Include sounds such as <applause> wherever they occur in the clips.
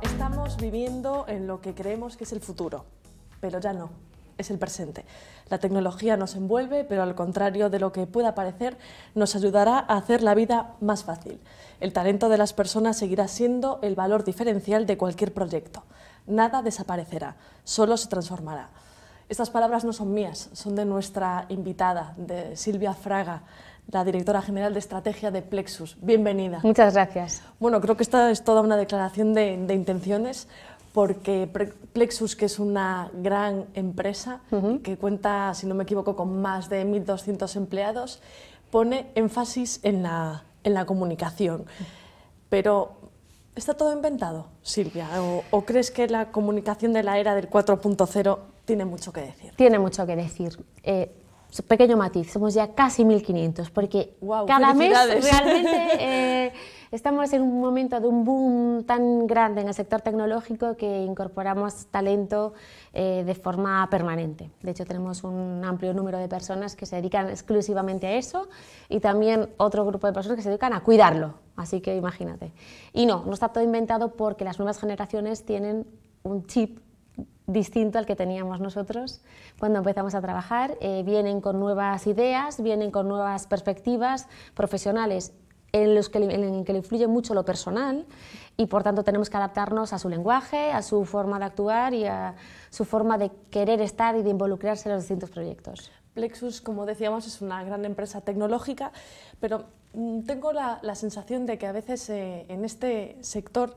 Estamos viviendo en lo que creemos que es el futuro, pero ya no es el presente. La tecnología nos envuelve, pero al contrario de lo que pueda parecer, nos ayudará a hacer la vida más fácil. El talento de las personas seguirá siendo el valor diferencial de cualquier proyecto. Nada desaparecerá, solo se transformará. Estas palabras no son mías, son de nuestra invitada, de Silvia Fraga, la directora general de estrategia de Plexus. Bienvenida. Muchas gracias. Bueno, creo que esta es toda una declaración de, intenciones porque Plexus, que es una gran empresa que cuenta, si no me equivoco, con más de 1.200 empleados, pone énfasis en la, comunicación. Pero ¿Está todo inventado, Silvia? ¿O, crees que la comunicación de la era del 4.0 tiene mucho que decir? Tiene mucho que decir. Eh, pequeño matiz, somos ya casi 1.500, porque cada mes realmente <laughs> eh, estamos en un momento de un boom tan grande en el sector tecnológico que incorporamos talento eh, de forma permanente. De hecho, tenemos un amplio número de personas que se dedican exclusivamente a eso y también otro grupo de personas que se dedican a cuidarlo. Así que imagínate. Y no, no está todo inventado porque las nuevas generaciones tienen un chip distinto al que teníamos nosotros cuando empezamos a trabajar. Eh, vienen con nuevas ideas, vienen con nuevas perspectivas profesionales en los que, que le influye mucho lo personal y por tanto tenemos que adaptarnos a su lenguaje, a su forma de actuar y a su forma de querer estar y de involucrarse en los distintos proyectos. Plexus, como decíamos, es una gran empresa tecnológica, pero mm, tengo la, sensación de que a veces eh, en este sector,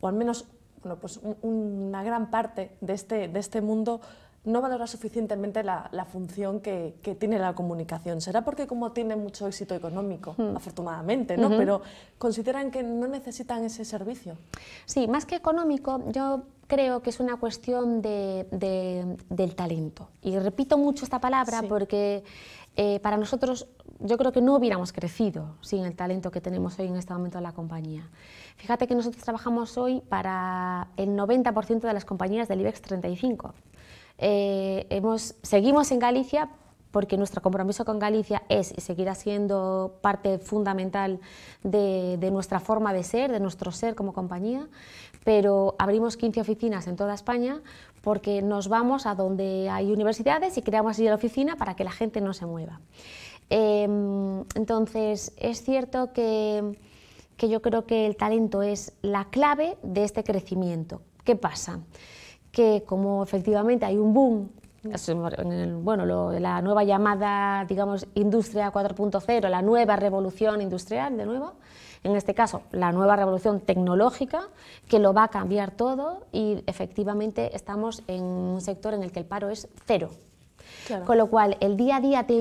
o al menos bueno, pues una gran parte de este, de este mundo no valora suficientemente la, función que, tiene la comunicación. Será porque como tiene mucho éxito económico, hmm. afortunadamente, ¿no? Pero consideran que no necesitan ese servicio. Sí, más que económico, yo creo que es una cuestión del talento. Y repito mucho esta palabra porque eh, para nosotros yo creo que no hubiéramos crecido sin el talento que tenemos hoy en este momento en la compañía. Fíjate que nosotros trabajamos hoy para el 90% de las compañías del IBEX 35. Eh, hemos, seguimos en Galicia porque nuestro compromiso con Galicia es y seguirá siendo parte fundamental de, de, nuestra forma de ser, de nuestro ser como compañía, pero abrimos 15 oficinas en toda España porque nos vamos a donde hay universidades y creamos así la oficina para que la gente no se mueva. Em, entonces, es cierto que, que yo creo que el talento es la clave de este crecimiento. ¿Qué pasa? Que como efectivamente hay un boom bueno, la nueva llamada, digamos, industria 4.0, la nueva revolución industrial, de nuevo, en este caso la nueva revolución tecnológica, que lo va a cambiar todo y efectivamente estamos en un sector en el que el paro es cero. Con lo cual, el día a día te,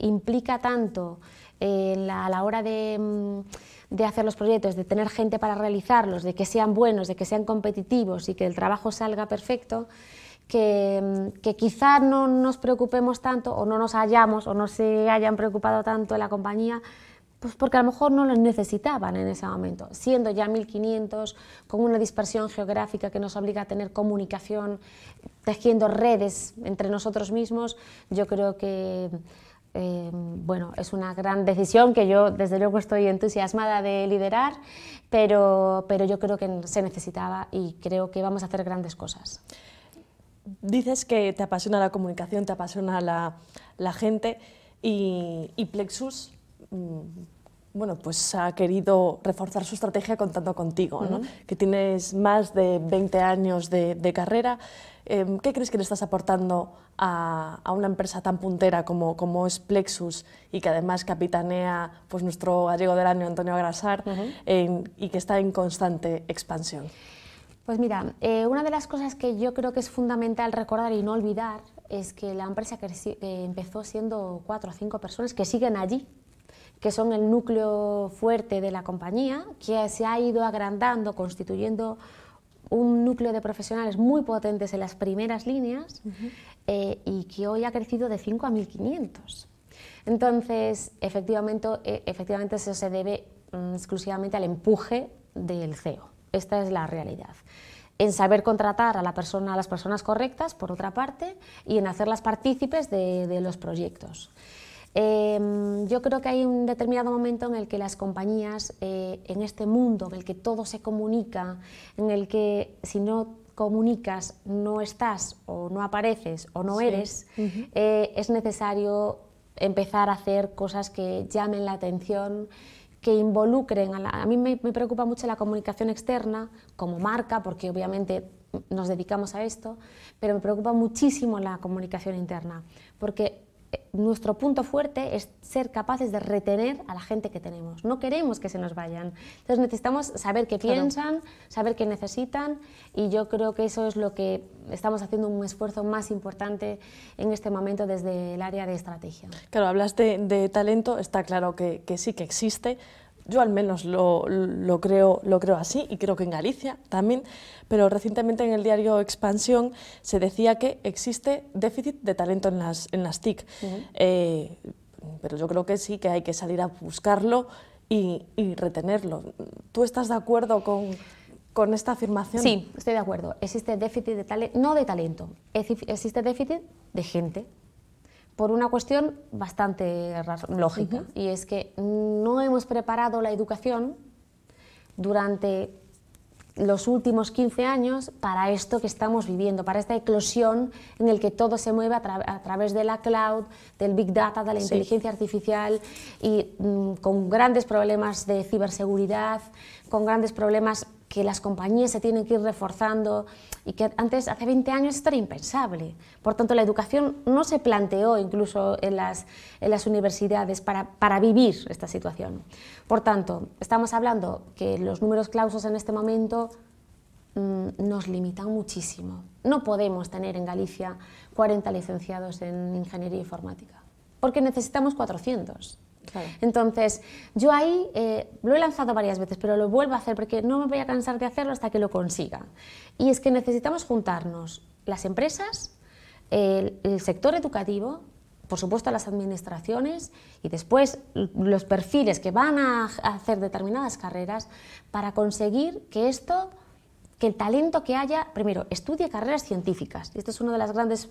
implica tanto eh, a la hora mm, de, hacer los proyectos, de tener gente para realizarlos, de que sean buenos, de que sean competitivos y que el trabajo salga perfecto, que, mm, quizás quizá no nos preocupemos tanto o no nos hallamos o no se hayan preocupado tanto la compañía pues porque a lo mejor no los necesitaban en ese momento, siendo ya 1500, con una dispersión geográfica que nos obliga a tener comunicación, tejiendo redes entre nosotros mismos, yo creo que eh, bueno, es una gran decisión que yo desde luego estoy entusiasmada de liderar, pero, yo creo que se necesitaba y creo que vamos a hacer grandes cosas. Dices que te apasiona la comunicación, te apasiona la, gente y Plexus Mm, bueno, pues ha querido reforzar su estrategia contando contigo, ¿no? que tienes más de 20 años de, carrera. Em, ¿Qué crees que le estás aportando a, una empresa tan puntera como, es Plexus y que además capitanea pues, nuestro gallego del año, Antonio Agrasar, em, y que está en constante expansión? Pues mira, eh, una de las cosas que yo creo que es fundamental recordar y no olvidar es que la empresa que empezó siendo cuatro o cinco personas que siguen allí que son el núcleo fuerte de la compañía, que se ha ido agrandando, constituyendo un núcleo de profesionales muy potentes en las primeras líneas eh, y que hoy ha crecido de 5 a 1.500. Entonces, efectivamente, eh, efectivamente eso se debe mm, exclusivamente al empuje del CEO. Esta es la realidad en saber contratar a, la persona, a las personas correctas, por otra parte, y en hacerlas partícipes de, de los proyectos. Em, yo creo que hay un determinado momento en el que las compañías, eh, en este mundo en el que todo se comunica, en el que si no comunicas no estás o no apareces o no eres, eh, es necesario empezar a hacer cosas que llamen la atención, que involucren. A, la, a mí me, preocupa mucho la comunicación externa como marca, porque obviamente nos dedicamos a esto, pero me preocupa muchísimo la comunicación interna, porque nuestro punto fuerte es ser capaces de retener a la gente que tenemos. No queremos que se nos vayan. Entonces necesitamos saber qué piensan, saber qué necesitan y yo creo que eso es lo que estamos haciendo un esfuerzo más importante en este momento desde el área de estrategia. Claro, hablas de, talento, está claro que sí que existe, yo al menos lo, creo, lo creo así y creo que en Galicia también, pero recientemente en el diario Expansión se decía que existe déficit de talento en las, en las TIC, eh, pero yo creo que sí que hay que salir a buscarlo y, y retenerlo. ¿Tú estás de acuerdo con, con esta afirmación? Sí, estoy de acuerdo. Existe déficit de talento, no de talento, existe déficit de gente, por una cuestión bastante lógica, y es que no hemos preparado la educación durante los últimos 15 años para esto que estamos viviendo, para esta eclosión en el que todo se mueve a, través de la cloud, del big data, de la inteligencia artificial y mm, con grandes problemas de ciberseguridad, con grandes problemas que las compañías se tienen que ir reforzando y que antes, hace 20 años, esto era impensable. Por tanto, la educación no se planteó incluso en las, universidades para, para vivir esta situación. Por tanto, estamos hablando que los números clausos en este momento mm, nos limitan muchísimo. No podemos tener en Galicia 40 licenciados en ingeniería informática, porque necesitamos 400. Entonces, yo ahí eh, lo he lanzado varias veces, pero lo vuelvo a hacer porque no me voy a cansar de hacerlo hasta que lo consiga. Y es que necesitamos juntarnos las empresas, el sector educativo, por supuesto las administraciones y después los perfiles que van a hacer determinadas carreras para conseguir que esto que el talento que haya, primero, estudie carreras científicas. Y este es uno de los grandes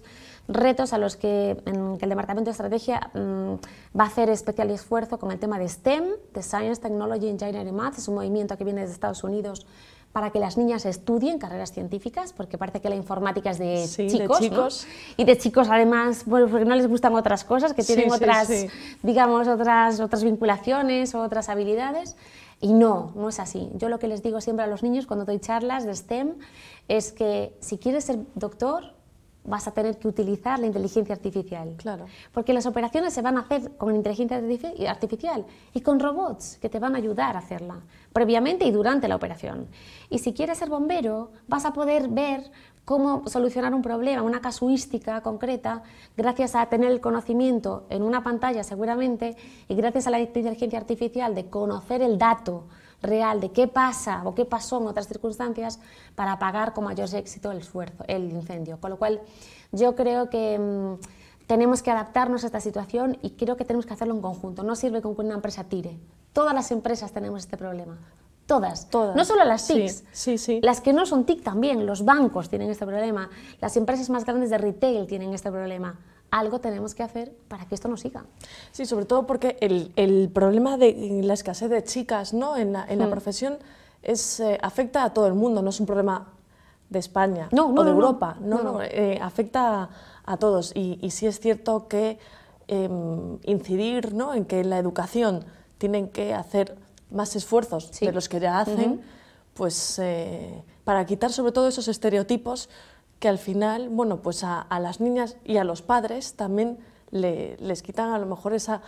retos a los que, en, el Departamento de Estrategia mm, va a hacer especial esfuerzo con el tema de STEM, de Science, Technology, Engineering and math Es un movimiento que viene desde Estados Unidos para que las niñas estudien carreras científicas, porque parece que la informática es de chicos, y de chicos además, bueno, porque no les gustan otras cosas, que tienen otras, digamos, otras, otras vinculaciones o otras habilidades. Y no, no es así. Yo lo que les digo siempre a los niños cuando doy charlas de STEM es que si quieres ser doctor, vas a tener que utilizar la inteligencia artificial. Claro. Porque las operaciones se van a hacer con inteligencia artificial y con robots que te van a ayudar a hacerla, previamente y durante la operación. Y si quieres ser bombero, vas a poder ver cómo solucionar un problema, una casuística concreta, gracias a tener el conocimiento en una pantalla seguramente y gracias a la inteligencia artificial de conocer el dato real de qué pasa o qué pasó en otras circunstancias para apagar con mayor éxito el, esfuerzo, el incendio. Con lo cual, yo creo que mm, tenemos que adaptarnos a esta situación y creo que tenemos que hacerlo en conjunto. No sirve con que una empresa tire. Todas las empresas tenemos este problema. Todas. Todas. No solo las TICs. sí, sí. Las que no son TIC también. Los bancos tienen este problema. Las empresas más grandes de retail tienen este problema algo tenemos que hacer para que esto no siga. Sí, sobre todo porque el, problema de la escasez de chicas en la, hmm. profesión es, eh, afecta a todo el mundo, no es un problema de España o de Europa, no, no, eh, afecta a, todos. Y, sí es cierto que em, incidir en que la educación tienen que hacer más esfuerzos de los que ya hacen, pues eh, para quitar sobre todo esos estereotipos que al final, bueno, pues a, las niñas y a los padres también les quitan a lo mejor esa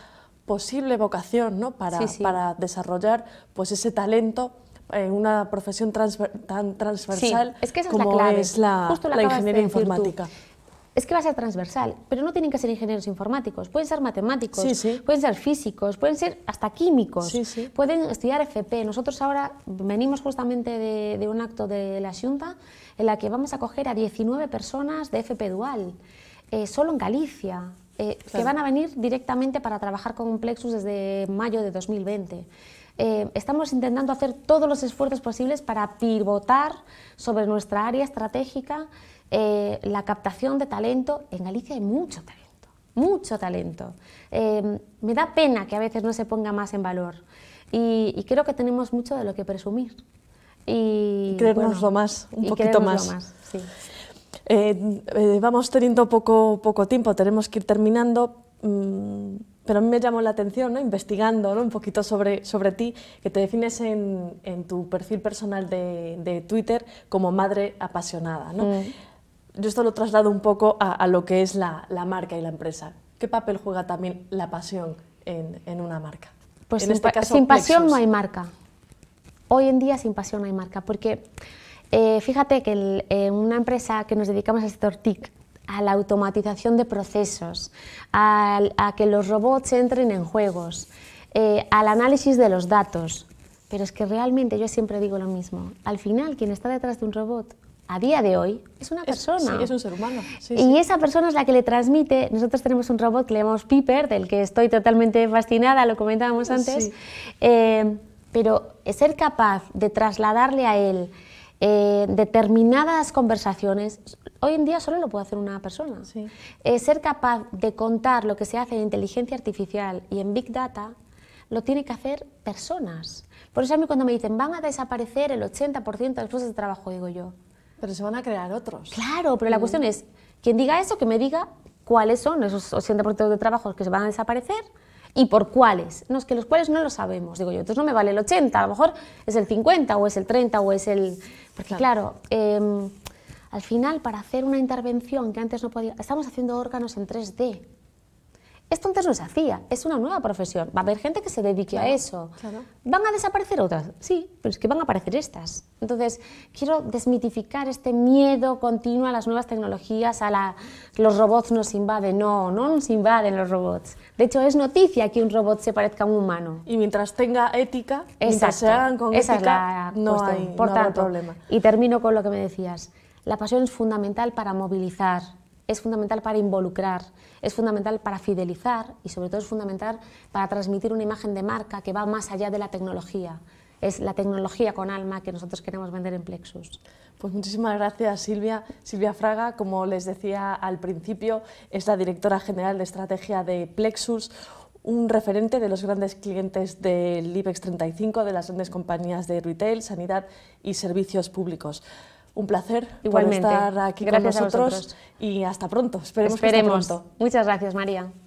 posible vocación ¿no? para, para desarrollar pues ese talento en una profesión tan transversal como es la, la, ingeniería informática es que va a ser transversal, pero no tienen que ser ingenieros informáticos, pueden ser matemáticos, pueden ser físicos, pueden ser hasta químicos, pueden estudiar FP. Nosotros ahora venimos justamente de, un acto de la Junta en la que vamos a coger a 19 personas de FP dual, eh, solo en Galicia. Eh, que van a venir directamente para trabajar con Plexus desde mayo de 2020. Eh, estamos intentando hacer todos los esfuerzos posibles para pivotar sobre nuestra área estratégica eh, la captación de talento, en Galicia hay mucho talento, mucho talento. Eh, me da pena que a veces no se ponga más en valor y, creo que tenemos mucho de lo que presumir. Y, creernoslo más, un poquito más. Eh, vamos teniendo poco, poco tiempo, tenemos que ir terminando, mm, pero a mí me llamó la atención, ¿no? investigando un poquito sobre, sobre ti, que te defines en, tu perfil personal de, Twitter como madre apasionada. ¿no? Mm yo esto lo traslado un poco a, lo que es la, marca y la empresa. ¿Qué papel juega también la pasión en, una marca? Pues en sin, este caso, sin pasión no hay marca. Hoy en día sin pasión no hay marca, porque eh, fíjate que en una empresa que nos dedicamos al sector TIC, a la automatización de procesos, a, que los robots entren en juegos, eh, al análisis de los datos. Pero es que realmente yo siempre digo lo mismo. Al final, quien está detrás de un robot a día de hoy es una persona. Es, es un ser humano. y esa persona es la que le transmite. Nosotros tenemos un robot que le llamamos Piper, del que estoy totalmente fascinada, lo comentábamos antes. Eh, pero ser capaz de trasladarle a él eh, determinadas conversaciones, hoy en día solo lo puede hacer una persona. Eh, ser capaz de contar lo que se hace en inteligencia artificial y en Big Data lo tiene que hacer personas. Por eso a mí cuando me dicen van a desaparecer el 80% de los puestos de trabajo, digo yo, pero se van a crear otros. Claro, pero la mm. cuestión es, quien diga eso, que me diga cuáles son esos 80% de trabajos que se van a desaparecer y por cuáles. No, es que los cuales no lo sabemos, digo yo. Entonces no me vale el 80, a lo mejor es el 50 o es el 30 o es el... claro, em, al final para hacer una intervención que antes no podía... Estamos haciendo órganos en 3D. Esto antes no se hacía, es una nueva profesión. Va a haber gente que se dedique a eso. ¿Van a desaparecer otras? Sí, pero es que van a aparecer estas. Entonces, quiero desmitificar este miedo continuo a las nuevas tecnologías, a la, los robots nos invaden. No, no nos invaden los robots. De hecho, es noticia que un robot se parezca a un humano. Y mientras tenga ética, mientras se con ética, no hay, ningún problema. Y termino con lo que me decías. La pasión es fundamental para movilizar es fundamental para involucrar, es fundamental para fidelizar y sobre todo es fundamental para transmitir una imagen de marca que va más allá de la tecnología. Es la tecnología con alma que nosotros queremos vender en Plexus. Pues muchísimas gracias Silvia. Silvia Fraga, como les decía al principio, es la directora general de estrategia de Plexus, un referente de los grandes clientes del IBEX 35, de las grandes compañías de retail, sanidad y servicios públicos. Un placer estar aquí con nosotros, y hasta pronto. Esperemos, pronto. Muchas gracias, María.